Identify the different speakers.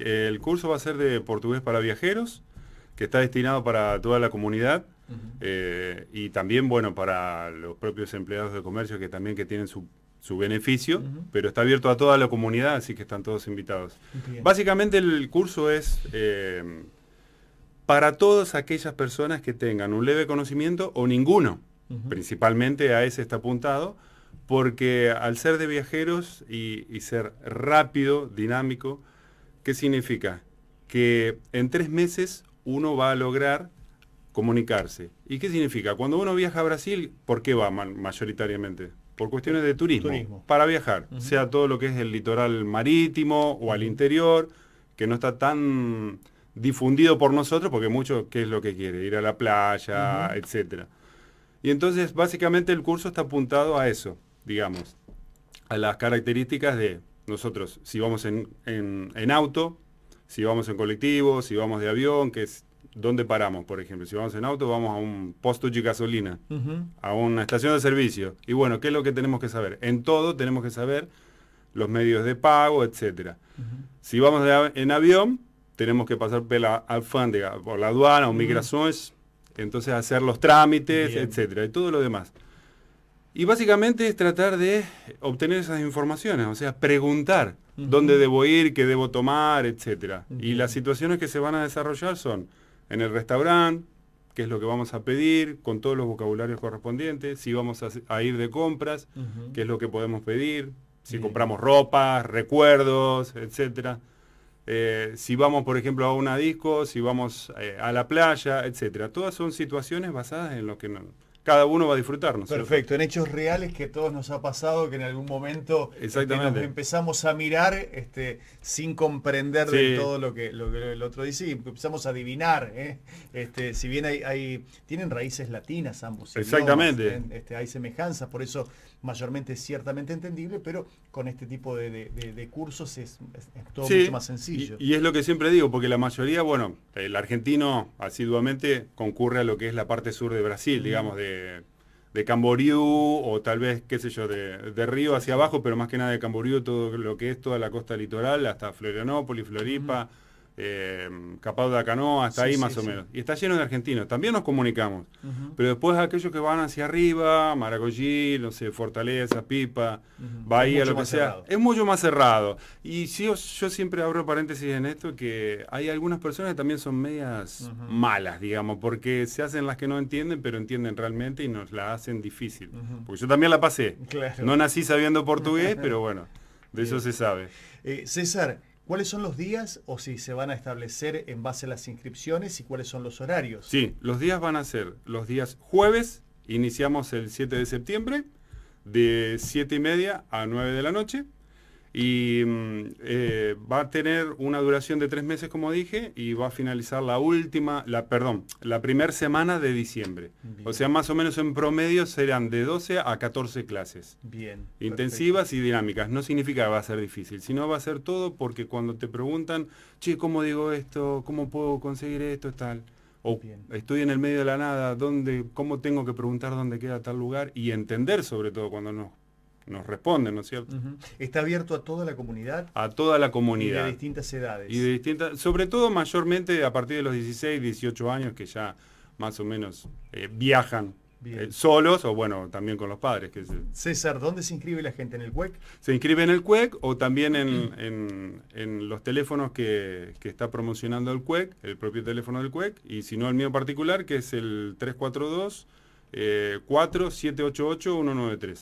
Speaker 1: El curso va a ser de portugués para viajeros, que está destinado para toda la comunidad. Eh, y también, bueno, para los propios empleados de comercio que también que tienen su, beneficio, pero está abierto a toda la comunidad, así que están todos invitados. Básicamente el curso es eh, para todas aquellas personas que tengan un leve conocimiento o ninguno. Principalmente a ese está apuntado, porque al ser de viajeros y ser rápido, dinámico, ¿Qué significa? Que en tres meses uno va a lograr comunicarse. ¿Y qué significa? Cuando uno viaja a Brasil, ¿por qué va mayoritariamente? Por cuestiones de turismo, para viajar, sea todo lo que es el litoral marítimo o al interior, que no está tan difundido por nosotros, porque mucho, ¿qué es lo que quiere? Ir a la playa, etc. Y entonces, básicamente, el curso está apuntado a eso, digamos, a las características de nosotros, si vamos en, en, auto, si vamos en colectivo, si vamos de avión, que es dónde paramos, por ejemplo. Si vamos en auto, vamos a un posto de gasolina, a una estación de servicio. Y bueno, ¿qué es lo que tenemos que saber? En todo tenemos que saber los medios de pago, etcétera. Si vamos en avión, tenemos que pasar por la por la aduana o migraciones, entonces hacer los trámites, etcétera, y todo lo demás. Y básicamente es tratar de obtener esas informaciones, o sea, preguntar dónde debo ir, qué debo tomar, etc. Y las situaciones que se van a desarrollar son en el restaurante, qué es lo que vamos a pedir, con todos los vocabularios correspondientes, si vamos a, ir de compras, qué es lo que podemos pedir, si compramos ropa, recuerdos, etc. Eh, si vamos, por ejemplo, a una disco, si vamos eh, a la playa, etc. Todas son situaciones basadas en lo que... No, cada uno va a disfrutarnos. Perfecto, en hechos
Speaker 2: reales que todos nos ha pasado, que en algún momento este, empezamos a mirar este, sin comprender de todo lo que, el otro dice y empezamos a adivinar. ¿eh? Este, si bien hay, tienen raíces latinas ambos. Exactamente. ¿eh? este, hay semejanzas, por eso mayormente es ciertamente entendible, pero con este tipo de, cursos es, todo mucho más sencillo. Y,
Speaker 1: es lo que siempre digo, porque la mayoría, bueno, el argentino asiduamente concurre a lo que es la parte sur de Brasil, digamos, de de, Camboriú o tal vez, qué sé yo, de, de, Río hacia abajo, pero más que nada de Camboriú, todo lo que es toda la costa litoral, hasta Florianópolis, Floripa eh, Capado de la Canoa, hasta ahí más o menos. Y está lleno de argentinos, también nos comunicamos. Pero después aquellos que van hacia arriba, Maragollí, no sé, Fortaleza, Pipa, Bahía, lo que sea, es mucho más cerrado. Y sí, yo, siempre abro paréntesis en esto, que hay algunas personas que también son medias malas, digamos, porque se hacen las que no entienden, pero entienden realmente y nos la hacen difícil. Porque yo también la pasé. No nací sabiendo portugués, pero bueno, de eso se sabe.
Speaker 2: Eh, César, ¿Cuáles son los días o si se van a establecer en base a las inscripciones y cuáles son los horarios?
Speaker 1: Sí, los días van a ser los días jueves, iniciamos el 7 de septiembre, de 7 y media a 9 de la noche y mm, eh, va a tener una duración de tres meses, como dije, y va a finalizar la última, la perdón, la primera semana de diciembre. O sea, más o menos en promedio serán de 12 a 14 clases.
Speaker 2: Bien. Intensivas
Speaker 1: y dinámicas. No significa que va a ser difícil, sino va a ser todo porque cuando te preguntan, che, ¿cómo digo esto? ¿Cómo puedo conseguir esto? Tal. O Bien. estoy en el medio de la nada, ¿dónde, ¿cómo tengo que preguntar dónde queda tal lugar? Y entender sobre todo cuando no nos responden, ¿no es cierto?
Speaker 2: Está abierto a toda la comunidad.
Speaker 1: A toda la comunidad. Y de
Speaker 2: distintas edades. Y de
Speaker 1: distintas, sobre todo mayormente a partir de los 16, 18 años, que ya más o menos eh, viajan eh, solos o bueno, también con los padres.
Speaker 2: César, ¿dónde se inscribe la gente? ¿En el CUEC?
Speaker 1: Se inscribe en el CUEC o también en, mm. los teléfonos que, está promocionando el CUEC, el propio teléfono del CUEC, y si no el mío particular, que es el 342. 4788 193